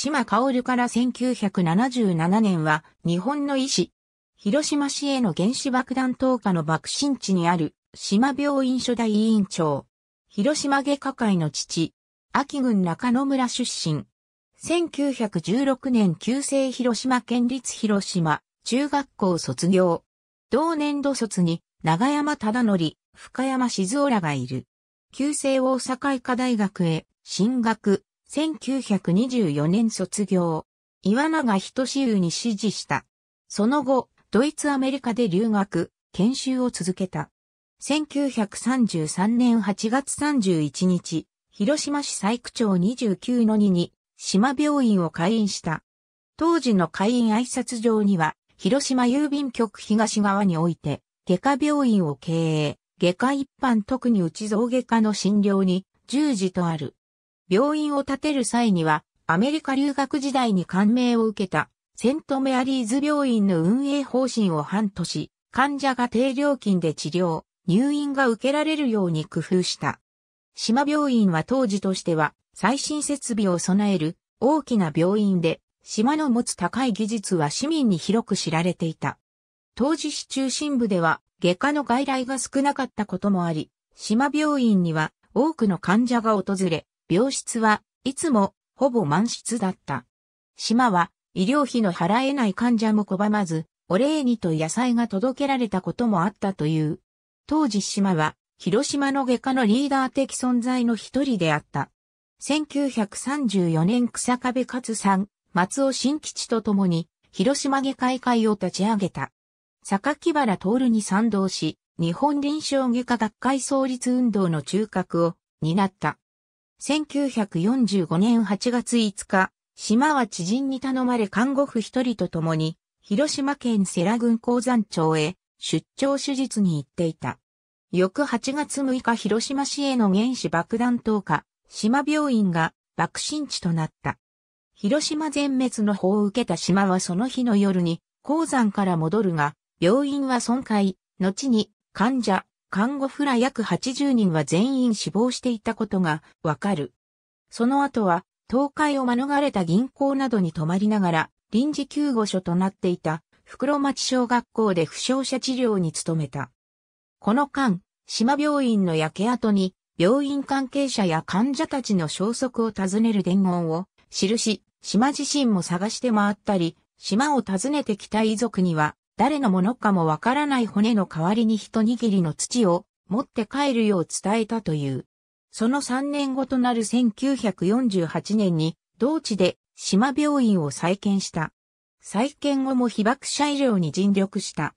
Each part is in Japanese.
島薫から1977年は日本の医師。広島市への原子爆弾投下の爆心地にある島病院所大委員長。広島外科会の父。秋郡中野村出身。1916年旧制広島県立広島中学校卒業。同年度卒に長山忠則、深山静浦らがいる。旧制大阪医科大学へ進学。1924年卒業、岩永仁志に指示した。その後、ドイツアメリカで留学、研修を続けた。1933年8月31日、広島市西区町29の2に、島病院を開院した。当時の開院挨拶場には、広島郵便局東側において、外科病院を経営、外科一般特に内臓外科の診療に従事とある。病院を建てる際には、アメリカ留学時代に感銘を受けた、セントメアリーズ病院の運営方針を半年、患者が低料金で治療、入院が受けられるように工夫した。島病院は当時としては、最新設備を備える大きな病院で、島の持つ高い技術は市民に広く知られていた。当時市中心部では外科の外来が少なかったこともあり、島病院には多くの患者が訪れ、病室はいつもほぼ満室だった。島は医療費の払えない患者も拒まず、お礼にと野菜が届けられたこともあったという。当時島は広島の外科のリーダー的存在の一人であった。1934年草壁勝さん、松尾新吉と共に広島外科医会を立ち上げた。坂木原徹に賛同し、日本臨床外科学会創立運動の中核を担った。1945年8月5日、島は知人に頼まれ看護婦一人と共に、広島県世羅郡鉱山町へ出張手術に行っていた。翌8月6日広島市への原子爆弾投下、島病院が爆心地となった。広島全滅の法を受けた島はその日の夜に鉱山から戻るが、病院は損壊、後に患者、看護婦ら約80人は全員死亡していたことがわかる。その後は、倒壊を免れた銀行などに泊まりながら、臨時救護所となっていた、袋町小学校で負傷者治療に努めた。この間、島病院の焼け跡に、病院関係者や患者たちの消息を尋ねる伝言を、記し、島自身も探して回ったり、島を訪ねてきた遺族には、誰のものかもわからない骨の代わりに一握りの土を持って帰るよう伝えたという。その3年後となる1948年に、同地で島病院を再建した。再建後も被爆者医療に尽力した。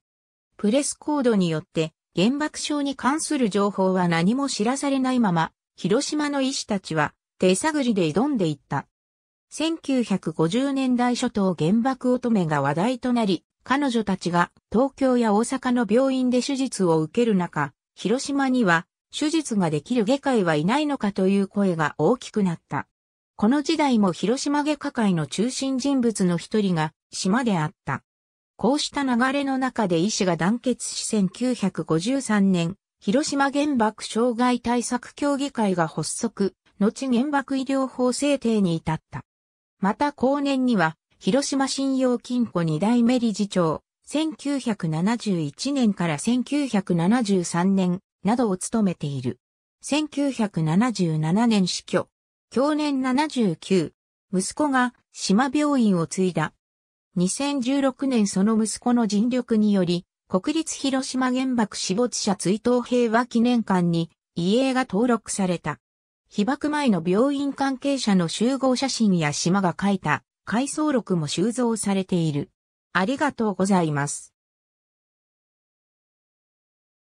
プレスコードによって、原爆症に関する情報は何も知らされないまま、広島の医師たちは手探りで挑んでいった。1950年代初頭原爆乙女が話題となり、彼女たちが東京や大阪の病院で手術を受ける中、広島には手術ができる外科医はいないのかという声が大きくなった。この時代も広島外科会の中心人物の一人が島であった。こうした流れの中で医師が団結し1953年、広島原爆障害対策協議会が発足、後原爆医療法制定に至った。また後年には広島信用金庫二代目理事長、1971年から1973年などを務めている。1977年死去。去年79。息子が島病院を継いだ。2016年その息子の尽力により、国立広島原爆死没者追悼平和記念館に遺影が登録された。被爆前の病院関係者の集合写真や島が書いた回想録も収蔵されている。ありがとうございます。